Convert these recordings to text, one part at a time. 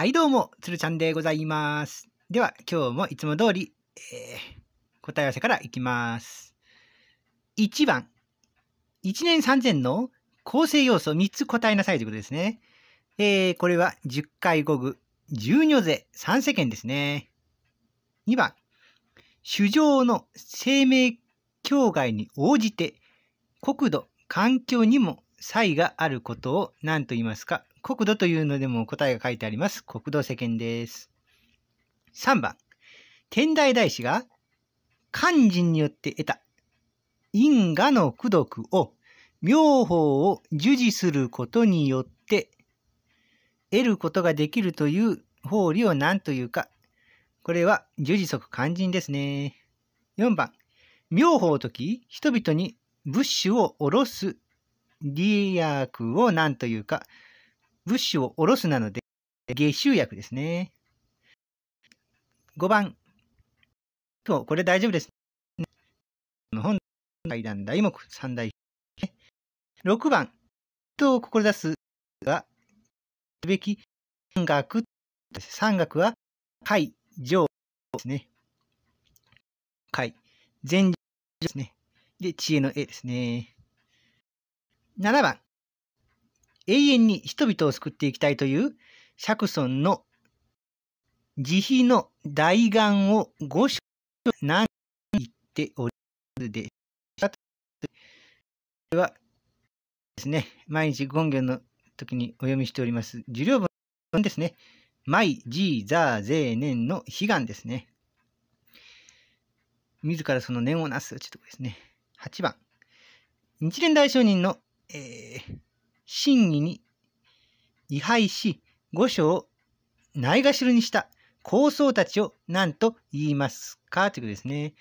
はいどうも、つるちゃんでございます。では、今日もいつも通り、えー、答え合わせからいきます。1番、1年3000の構成要素3つ答えなさいということですね。えー、これは10回5具、10女税3世間ですね。2番、主情の生命境外に応じて、国土、環境にも差異があることを何と言いますか国土というのでも答えが書いてあります。国土世間です。3番、天台大師が漢人によって得た因果の功徳を妙法を授持することによって得ることができるという法理を何というか、これは十持即肝心ですね。4番、妙法を解き、人々に物資を下ろす利益を何というか、物資を下ろすなので、下収薬ですね。5番。そう、これ大丈夫です、ね。本会段大目三大。6番。人を志すは、すべき三学。三学は、海、上ですね。海、前上ですね。で、知恵の絵ですね。7番。永遠に人々を救っていきたいという釈尊の慈悲の大願を五章何言っておるでしか。これはですね、毎日権限の時にお読みしております、受領文ですね。マイ、ジー、ザー、ゼー、ネンの悲願ですね。自らその念をなすというところですね。8番。日蓮大聖人の、えー真偽に位牌し、御所をないがしろにした高僧たちを何と言いますかということですね。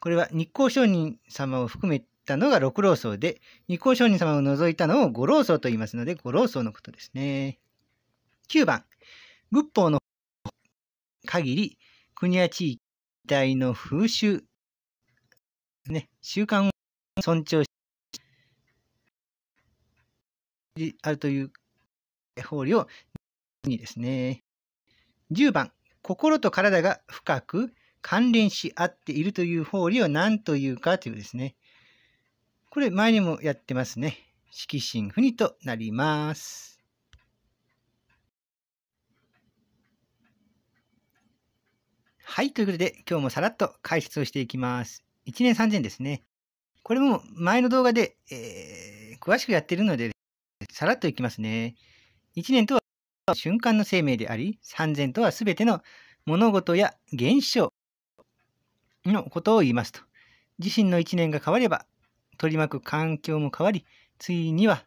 これは日光商人様を含めたのが六老僧で、日光商人様を除いたのを五老僧と言いますので、五老僧のことですね。9番、仏法の限り、国や地域体の風習、ね、習慣を尊重し、あるという法理をにですね。10番、心と体が深く関連し合っているという法理を何というかというですね。これ前にもやってますね。色心不二となります。はい。ということで、今日もさらっと解説をしていきます。1年3000ですね。これも前の動画で、えー、詳しくやってるので、ね、さらっといきますね。1年とは瞬間の生命であり、3000とは全ての物事や現象のことを言いますと。自身の1年が変われば、取り巻く環境も変わり、ついには、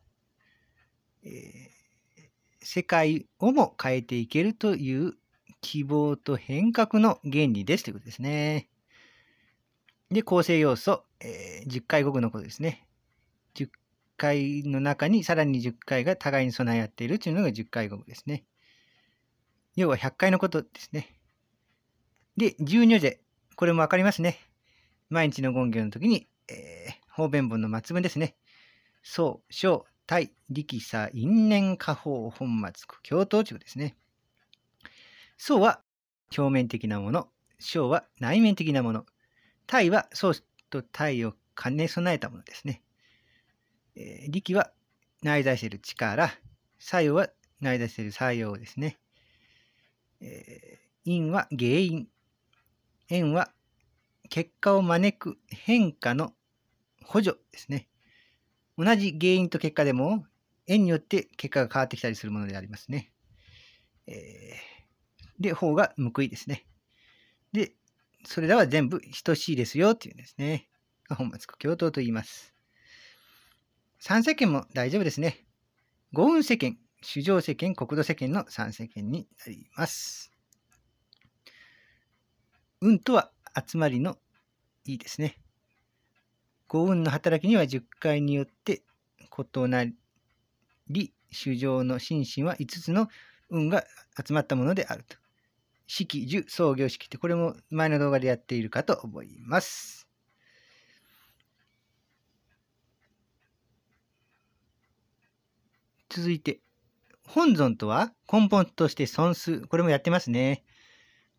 えー、世界をも変えていけるという希望と変革の原理ですということですね。で、構成要素、えー、10回5分のことですね。回の中にさらに10回が互いに備え合っているというのが10回語ですね。要は100回のことですね。で、十女税。これもわかりますね。毎日の権行の時に、えー、方便本の末文ですね。そう、小、対、力、さ、因縁、下方、本末、共闘中ですね。そうは表面的なもの、小は内面的なもの、対はそうと対を兼ね備えたものですね。えー、力は内在している力、作用は内在している作用ですね。えー、因は原因、縁は結果を招く変化の補助ですね。同じ原因と結果でも、縁によって結果が変わってきたりするものでありますね。えー、で、方が報いですね。で、それらは全部等しいですよっていうんですね。本末故郷等と言います。三世間も大丈夫ですね。五運世間、主上世間、国土世間の三世間になります。運とは集まりのいいですね。五運の働きには10回によって異なり、主上の心身は5つの運が集まったものであると。式、樹、創業式って、これも前の動画でやっているかと思います。続いて、本尊とは根本として尊る。これもやってますね。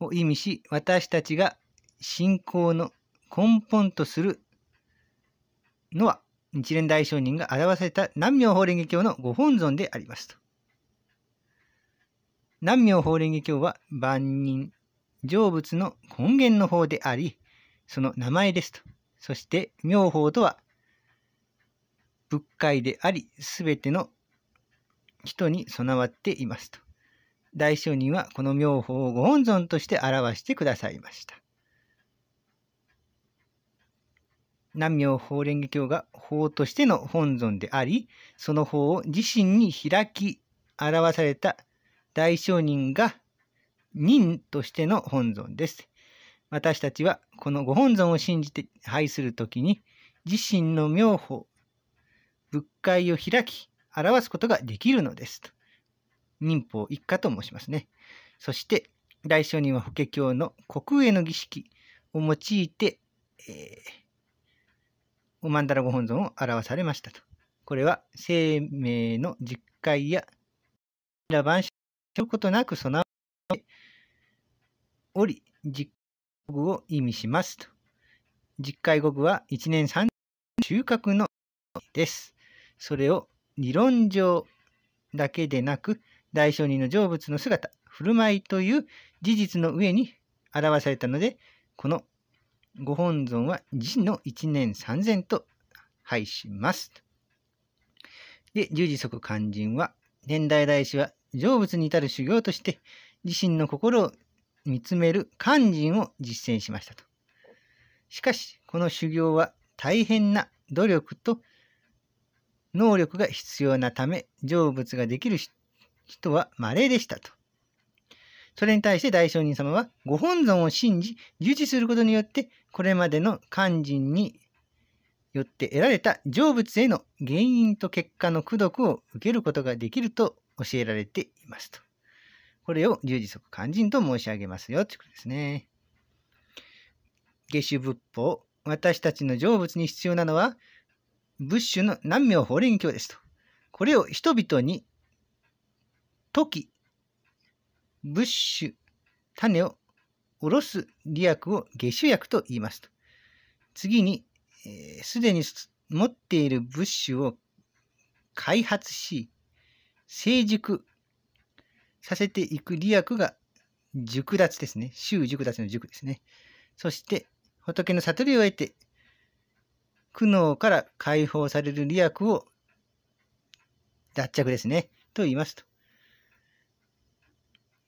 を意味し、私たちが信仰の根本とするのは、一連大聖人が表された南明法蓮華経のご本尊でありますと。南明法蓮華経は万人、成仏の根源の方であり、その名前ですと。そして、妙法とは、仏界であり、すべての人に備わっていますと。大聖人はこの妙法をご本尊として表してくださいました。南明法蓮華経が法としての本尊であり、その法を自身に開き表された大聖人が人としての本尊です。私たちはこのご本尊を信じて拝するときに、自身の妙法、仏界を開き、表すことができるのですと。民法一家と申しますね。そして、大聖人は法華経の国営の儀式を用いて、えー、お曼荼羅ご本尊を表されましたと。これは、生命の実戒や、羅万象することなく備えおり、実戒語を意味しますと。実戒語は1年3収穫のです。それを理論上だけでなく、大聖人の成仏の姿、振る舞いという事実の上に表されたので、このご本尊は身の一年三千と拝します。で、十字即肝心は、年代来師は成仏に至る修行として、自身の心を見つめる肝心を実践しましたと。しかし、この修行は大変な努力と能力が必要なため、成仏ができる人は稀でしたと。それに対して大聖人様は、ご本尊を信じ、従事することによって、これまでの肝心によって得られた成仏への原因と結果の功徳を受けることができると教えられていますと。これを十字則、肝心と申し上げますよということですね。下手仏法、私たちの成仏に必要なのは、仏師の南明法輪経ですと。これを人々に、時、仏師、種を下ろす利益を下手薬と言いますと。次に、す、え、で、に持っている物資を開発し、成熟させていく利益が熟達ですね。修熟達の熟ですね。そして、仏の悟りを得て苦悩から解放される利益を脱着ですね、と言いますと。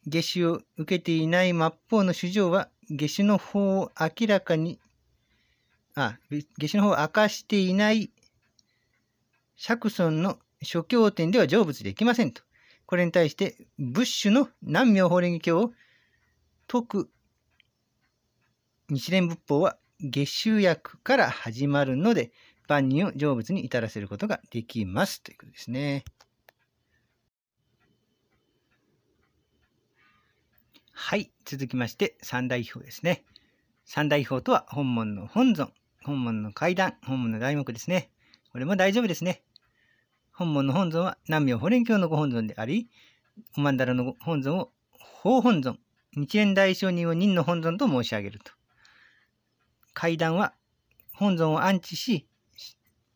下手を受けていない末法の主張は、下手の方を明らかに、あ、下手の方を明かしていない釈尊の諸経典では成仏できませんと。これに対して、仏主の南明法蓮華経を解く日蓮仏法は月収役から始まるので、万人を成仏に至らせることができますということですね。はい、続きまして三代表ですね。三代表とは本門の本尊、本門の階段、本門の題目ですね。これも大丈夫ですね。本門の本尊は南明法蓮教のご本尊であり、おまんだらの本尊を法本尊、日蓮大聖人を任の本尊と申し上げると。階段は本尊を安置し、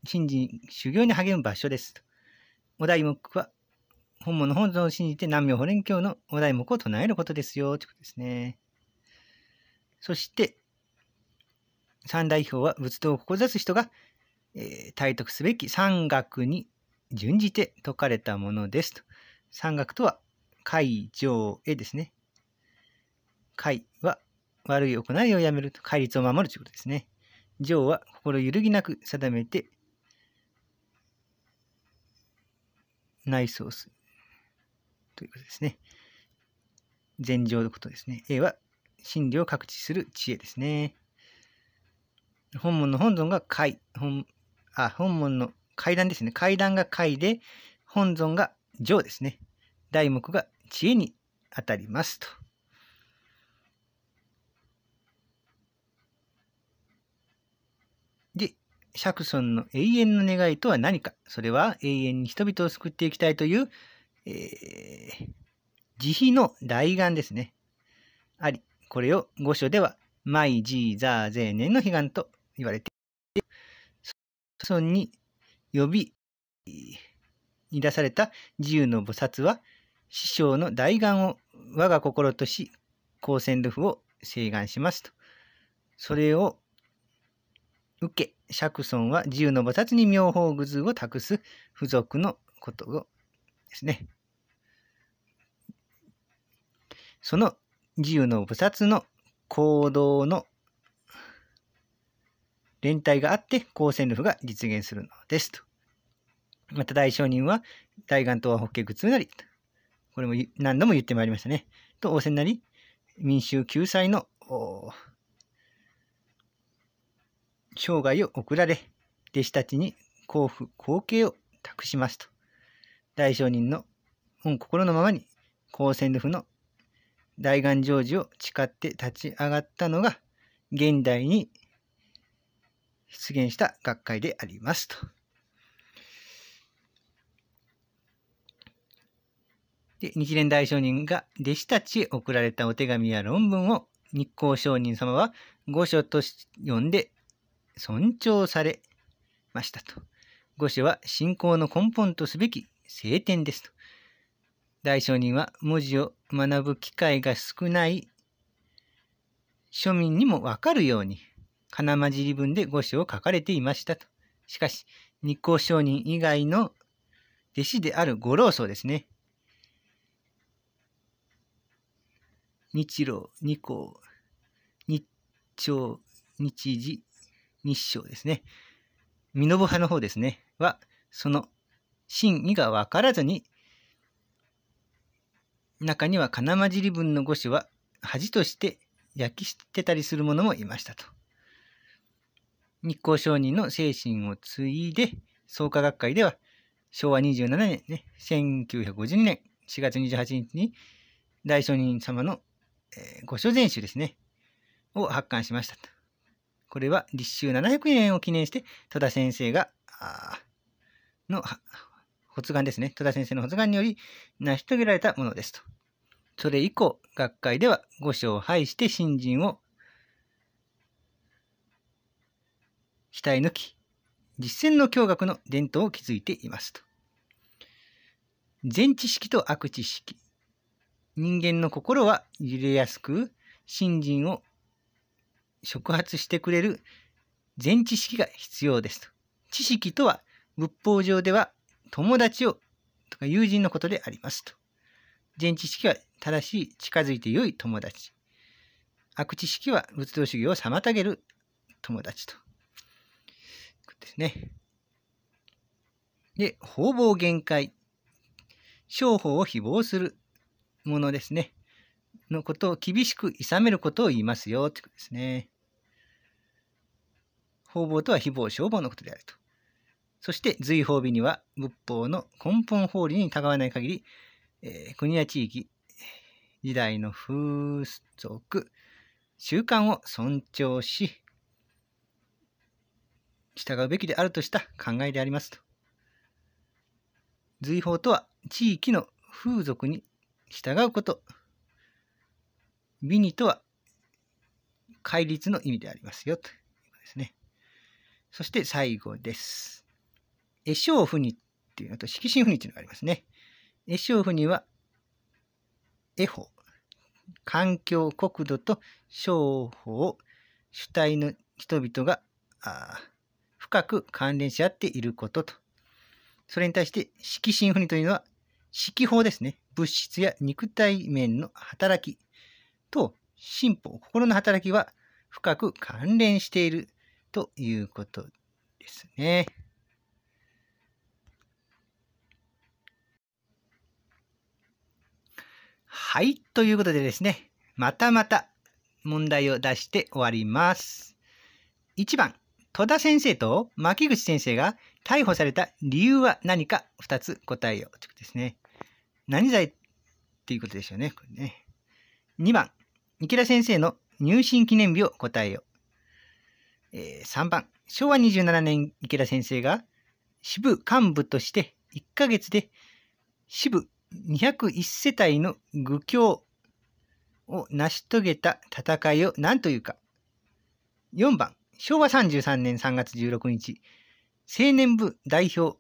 信心修行に励む場所です。お題目は、本物本尊を信じて南明法蓮教のお題目を唱えることですよ、ということですね。そして、三代表は仏道を志す人が、えー、体得すべき三学に準じて説かれたものですと。三学とは、会、上へですね。会は悪い行いをやめると戒律を守るということですね。情は心揺るぎなく定めて内装するということですね。禅情のことですね。A は真理を各地する知恵ですね。本門の本尊が階、本、あ、本門の階段ですね。階段が階で、本尊が上ですね。題目が知恵にあたりますと。シャクソンの永遠の願いとは何かそれは永遠に人々を救っていきたいという、えー、慈悲の大願ですね。あり、これを御書では、マイ・ジー・ザー・ゼーネンの悲願と言われていクソンに呼び、に出された自由の菩薩は、師匠の大願を我が心とし、光線ルフを請願しますと。それを受け、釈尊は自由の菩薩に妙法具図を託す付属のことをですね。その自由の菩薩の行動の連帯があって、光線力が実現するのですと。また大商人は大願とは北極苦痛なり、これも何度も言ってまいりましたね。と、仰せになり、民衆救済の生涯を送られ、弟子たちに幸福、光景を託しますと。大商人の本心のままに、高専の府の大願成就を誓って立ち上がったのが、現代に出現した学会でありますと。で日蓮大聖人が弟子たちへ送られたお手紙や論文を日光聖人様は御書と読んで尊重されましたと。五子は信仰の根本とすべき聖典ですと。大商人は文字を学ぶ機会が少ない庶民にもわかるように、金交じり文で五子を書かれていましたと。しかし、日光商人以外の弟子である五老僧ですね。日露、日光、日朝、日時、日照ですね。身延派の方ですね。は、その真意が分からずに、中には金混じり文の御詞は恥として焼き捨てたりする者もいましたと。日光商人の精神を継いで、創価学会では昭和27年、ね、1952年4月28日に大商人様の、えー、所全集ですね、を発刊しましたと。これは立秋700円を記念して、戸田先生が、の発願ですね。戸田先生の発願により成し遂げられたものですと。それ以降、学会では御所を拝して新人をえ抜き、実践の教学の伝統を築いていますと。全知識と悪知識。人間の心は揺れやすく、新人を触発してくれる全知識が必要ですと。知識とは仏法上では友達をとか友人のことでありますと。善知識は正しい近づいて良い友達。悪知識は仏道主義を妨げる友達と。ですね。で、方々限界。商法を誹謗するものですね。のことを厳しく諌めることを言いますよということですね。方々とは非謀消防のことであると。そして随法美には仏法の根本法理にたわない限り、えー、国や地域、時代の風俗、習慣を尊重し、従うべきであるとした考えでありますと。随法とは地域の風俗に従うことビニとは戒律の意味でありますよということですね。そして最後です。エショフニっていうのと色心フニっていうのがありますね。エショフニはエホ、環境、国土と商法主体の人々が深く関連し合っていることと。それに対して色心フニというのは色法ですね。物質や肉体面の働き、と進歩、心の働きは深く関連しているということですね。はい。ということでですね、またまた問題を出して終わります。1番、戸田先生と牧口先生が逮捕された理由は何か2つ答えようということですね。何罪っていうことですよね。これね2番、池田先生の入信記念日を答えよ。えー、3番、昭和27年池田先生が支部幹部として1ヶ月で支部201世帯の愚教を成し遂げた戦いを何というか。4番、昭和33年3月16日、青年部代表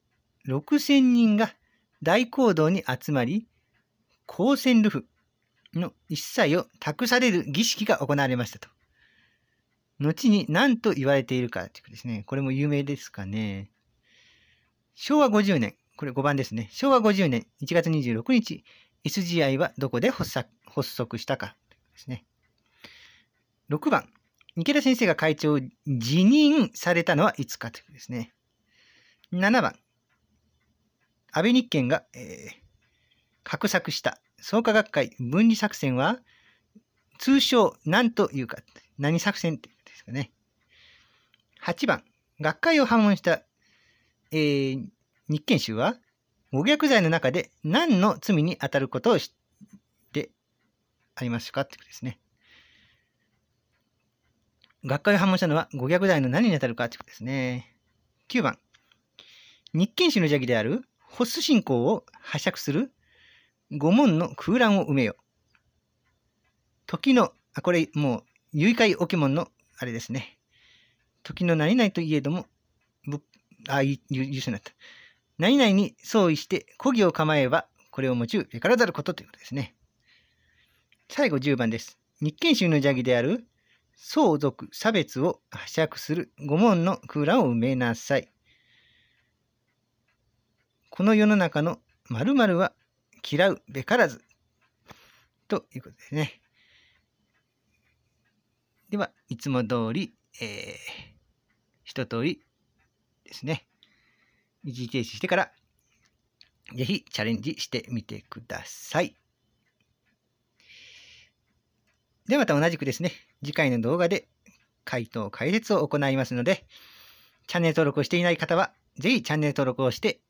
6000人が大講堂に集まり、高専ルフの一切を託される儀式が行われましたと。後に何と言われているかということですね。これも有名ですかね。昭和50年、これ5番ですね。昭和50年1月26日、SGI はどこで発作発足したかですね。6番、池田先生が会長を辞任されたのはいつかということですね。7番、安倍日憲が、えー、画策した創価学会分離作戦は、通称何というか、何作戦ってですかね。8番、学会を反問した、えー、日研修は、誤虐罪の中で何の罪に当たることをしてありますかってことですね。学会を反問したのは誤虐罪の何に当たるかってことですね。9番、日研修の邪気であるホス信仰を拝借する五門の空欄を埋めよ。時の、あ、これもう、誘拐置物の、あれですね。時の何々といえども、ぶあ、優秀になった。何々に相違して小義を構えば、これを用うべからざることということですね。最後10番です。日研宗の邪気である相続差別を発釈する五門の空欄を埋めなさい。この世の中の〇〇は嫌うべからず。ということですね。では、いつも通り、えー、一通りですね。一時停止してから、ぜひチャレンジしてみてください。ではまた同じくですね、次回の動画で回答解説を行いますので、チャンネル登録をしていない方は、ぜひチャンネル登録をして、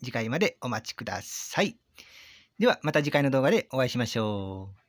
次回までお待ちください。ではまた次回の動画でお会いしましょう。